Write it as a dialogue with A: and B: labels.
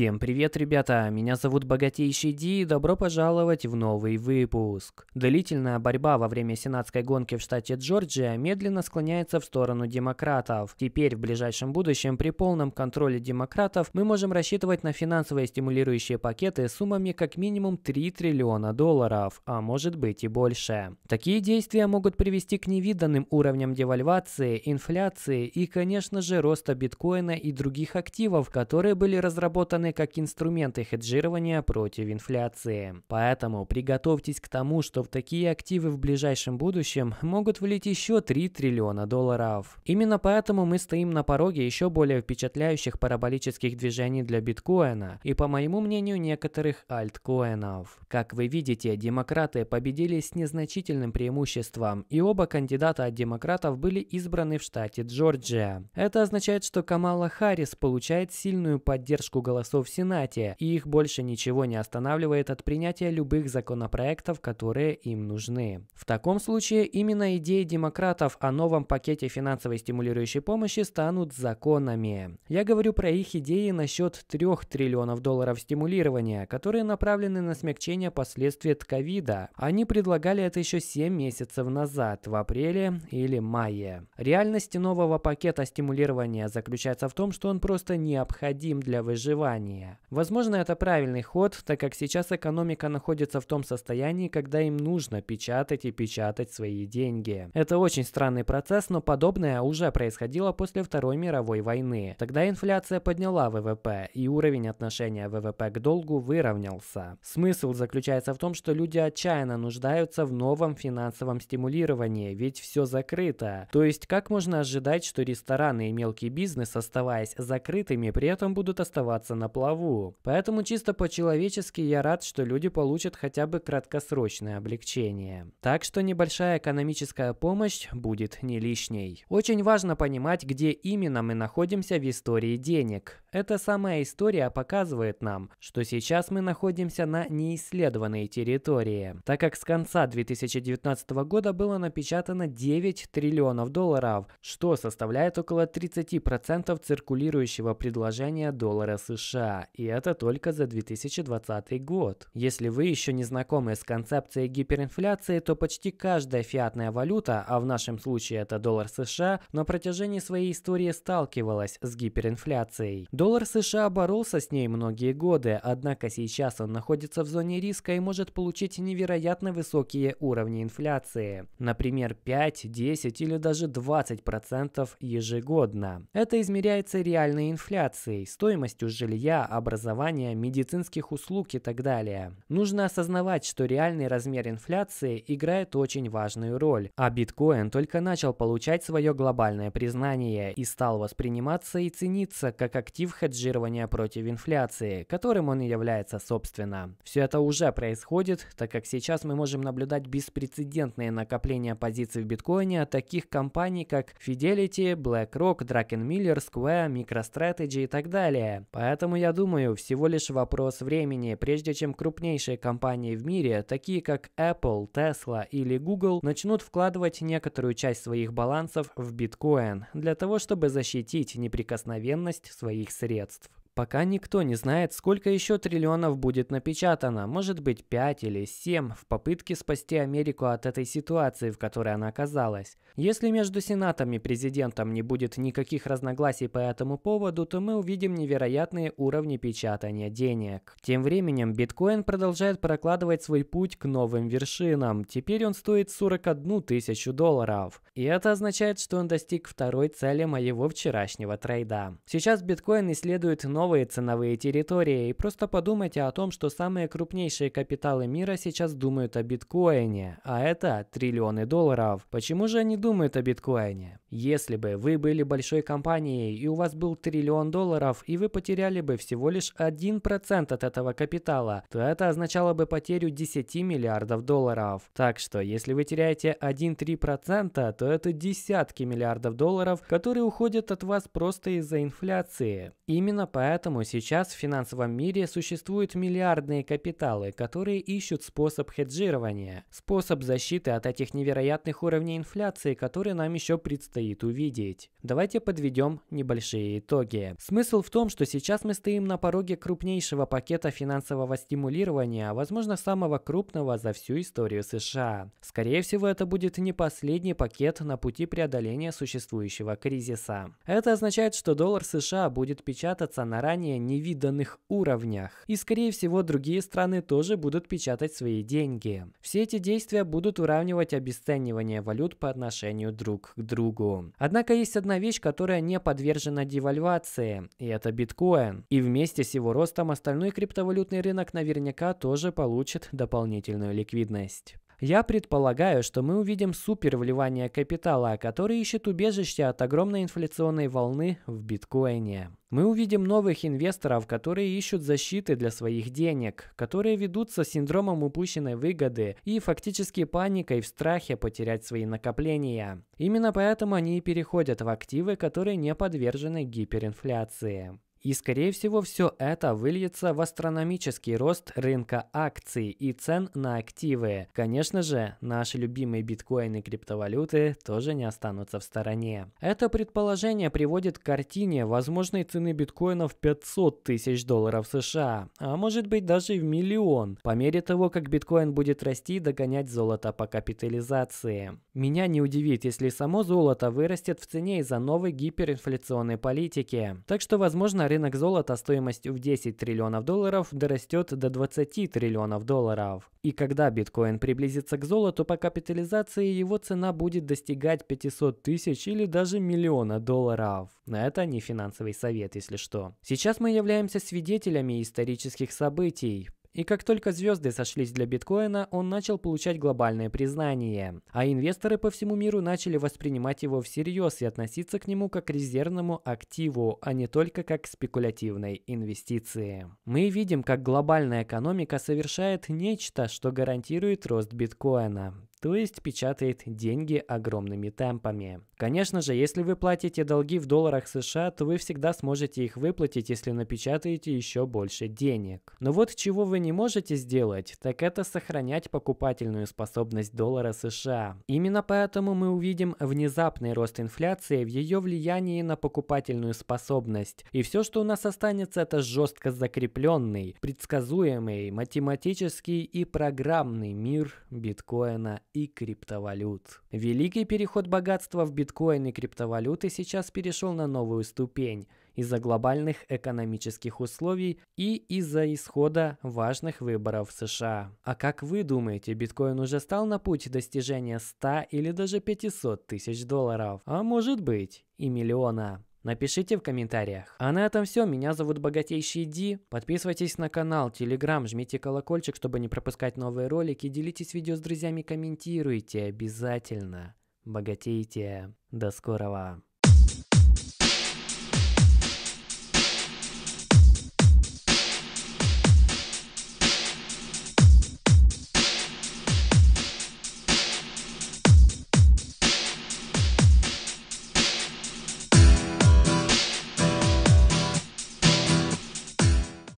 A: Всем привет, ребята! Меня зовут Богатейший Ди и добро пожаловать в новый выпуск. Длительная борьба во время сенатской гонки в штате Джорджия медленно склоняется в сторону демократов. Теперь, в ближайшем будущем, при полном контроле демократов мы можем рассчитывать на финансовые стимулирующие пакеты суммами как минимум 3 триллиона долларов, а может быть и больше. Такие действия могут привести к невиданным уровням девальвации, инфляции и, конечно же, роста биткоина и других активов, которые были разработаны применены как инструменты хеджирования против инфляции. Поэтому приготовьтесь к тому, что в такие активы в ближайшем будущем могут влить еще 3 триллиона долларов. Именно поэтому мы стоим на пороге еще более впечатляющих параболических движений для биткоина и, по моему мнению, некоторых альткоинов. Как вы видите, демократы победили с незначительным преимуществом, и оба кандидата от демократов были избраны в штате Джорджия. Это означает, что Камала Харрис получает сильную поддержку голосов голосов в Сенате, и их больше ничего не останавливает от принятия любых законопроектов, которые им нужны. В таком случае именно идеи демократов о новом пакете финансовой стимулирующей помощи станут законами. Я говорю про их идеи насчет 3 триллионов долларов стимулирования, которые направлены на смягчение последствий от ковида. Они предлагали это еще 7 месяцев назад, в апреле или мае. Реальность нового пакета стимулирования заключается в том, что он просто необходим для выживания ожидания. Возможно, это правильный ход, так как сейчас экономика находится в том состоянии, когда им нужно печатать и печатать свои деньги. Это очень странный процесс, но подобное уже происходило после Второй мировой войны. Тогда инфляция подняла ВВП, и уровень отношения ВВП к долгу выровнялся. Смысл заключается в том, что люди отчаянно нуждаются в новом финансовом стимулировании, ведь все закрыто. То есть как можно ожидать, что рестораны и мелкий бизнес, оставаясь закрытыми, при этом будут оставаться на плаву. Поэтому чисто по-человечески я рад, что люди получат хотя бы краткосрочное облегчение. Так что небольшая экономическая помощь будет не лишней. Очень важно понимать, где именно мы находимся в истории денег. Эта самая история показывает нам, что сейчас мы находимся на неисследованной территории, так как с конца 2019 года было напечатано 9 триллионов долларов, что составляет около 30% циркулирующего предложения доллара США. США, и это только за 2020 год. Если вы еще не знакомы с концепцией гиперинфляции, то почти каждая фиатная валюта, а в нашем случае это доллар США, на протяжении своей истории сталкивалась с гиперинфляцией. Доллар США боролся с ней многие годы, однако сейчас он находится в зоне риска и может получить невероятно высокие уровни инфляции. Например, 5, 10 или даже 20% ежегодно. Это измеряется реальной инфляцией, стоимостью жилья, жилья, образования, медицинских услуг и так далее. Нужно осознавать, что реальный размер инфляции играет очень важную роль, а биткоин только начал получать свое глобальное признание и стал восприниматься и цениться как актив хеджирования против инфляции, которым он и является собственно. Все это уже происходит, так как сейчас мы можем наблюдать беспрецедентные накопления позиций в биткоине от таких компаний, как Fidelity, BlackRock, Drakenmiller, Square, MicroStrategy и так далее. Поэтому я думаю, всего лишь вопрос времени, прежде чем крупнейшие компании в мире, такие как Apple, Tesla или Google, начнут вкладывать некоторую часть своих балансов в биткоин для того, чтобы защитить неприкосновенность своих средств. Пока никто не знает, сколько еще триллионов будет напечатано, может быть 5 или 7, в попытке спасти Америку от этой ситуации, в которой она оказалась. Если между Сенатом и президентом не будет никаких разногласий по этому поводу, то мы увидим невероятные уровни печатания денег. Тем временем биткоин продолжает прокладывать свой путь к новым вершинам. Теперь он стоит 41 тысячу долларов. И это означает, что он достиг второй цели моего вчерашнего трейда. Сейчас биткоин исследует новые новые ценовые территории и просто подумайте о том, что самые крупнейшие капиталы мира сейчас думают о биткоине, а это триллионы долларов. Почему же они думают о биткоине? Если бы вы были большой компанией и у вас был триллион долларов, и вы потеряли бы всего лишь 1% от этого капитала, то это означало бы потерю 10 миллиардов долларов. Так что, если вы теряете 1-3%, то это десятки миллиардов долларов, которые уходят от вас просто из-за инфляции. Именно поэтому Поэтому сейчас в финансовом мире существуют миллиардные капиталы, которые ищут способ хеджирования, способ защиты от этих невероятных уровней инфляции, которые нам еще предстоит увидеть. Давайте подведем небольшие итоги. Смысл в том, что сейчас мы стоим на пороге крупнейшего пакета финансового стимулирования, а, возможно, самого крупного за всю историю США. Скорее всего, это будет не последний пакет на пути преодоления существующего кризиса. Это означает, что доллар США будет печататься на на ранее невиданных уровнях. И, скорее всего, другие страны тоже будут печатать свои деньги. Все эти действия будут уравнивать обесценивание валют по отношению друг к другу. Однако есть одна вещь, которая не подвержена девальвации, и это биткоин. И вместе с его ростом остальной криптовалютный рынок наверняка тоже получит дополнительную ликвидность. Я предполагаю, что мы увидим супер вливание капитала, который ищет убежище от огромной инфляционной волны в биткоине. Мы увидим новых инвесторов, которые ищут защиты для своих денег, которые ведутся синдромом упущенной выгоды и фактически паникой в страхе потерять свои накопления. Именно поэтому они и переходят в активы, которые не подвержены гиперинфляции. И, скорее всего, все это выльется в астрономический рост рынка акций и цен на активы. Конечно же, наши любимые биткоины и криптовалюты тоже не останутся в стороне. Это предположение приводит к картине возможной цены биткоина в 500 тысяч долларов США, а может быть даже в миллион, по мере того, как биткоин будет расти и догонять золото по капитализации. Меня не удивит, если само золото вырастет в цене из-за новой гиперинфляционной политики. Так что, возможно, рынок золота стоимостью в 10 триллионов долларов дорастет до 20 триллионов долларов. И когда биткоин приблизится к золоту по капитализации, его цена будет достигать 500 тысяч или даже миллиона долларов. Но это не финансовый совет, если что. Сейчас мы являемся свидетелями исторических событий. И как только звезды сошлись для биткоина, он начал получать глобальное признание. А инвесторы по всему миру начали воспринимать его всерьез и относиться к нему как к резервному активу, а не только как к спекулятивной инвестиции. Мы видим, как глобальная экономика совершает нечто, что гарантирует рост биткоина то есть печатает деньги огромными темпами. Конечно же, если вы платите долги в долларах США, то вы всегда сможете их выплатить, если напечатаете еще больше денег. Но вот чего вы не можете сделать, так это сохранять покупательную способность доллара США. Именно поэтому мы увидим внезапный рост инфляции в ее влиянии на покупательную способность. И все, что у нас останется, это жестко закрепленный, предсказуемый, математический и программный мир биткоина и криптовалют. Великий переход богатства в биткоин и криптовалюты сейчас перешел на новую ступень из-за глобальных экономических условий и из-за исхода важных выборов в США. А как вы думаете, биткоин уже стал на путь достижения 100 или даже 500 тысяч долларов? А может быть и миллиона. Напишите в комментариях. А на этом все. Меня зовут Богатейший Ди. Подписывайтесь на канал, телеграм, жмите колокольчик, чтобы не пропускать новые ролики. Делитесь видео с друзьями, комментируйте обязательно. Богатейте. До скорого.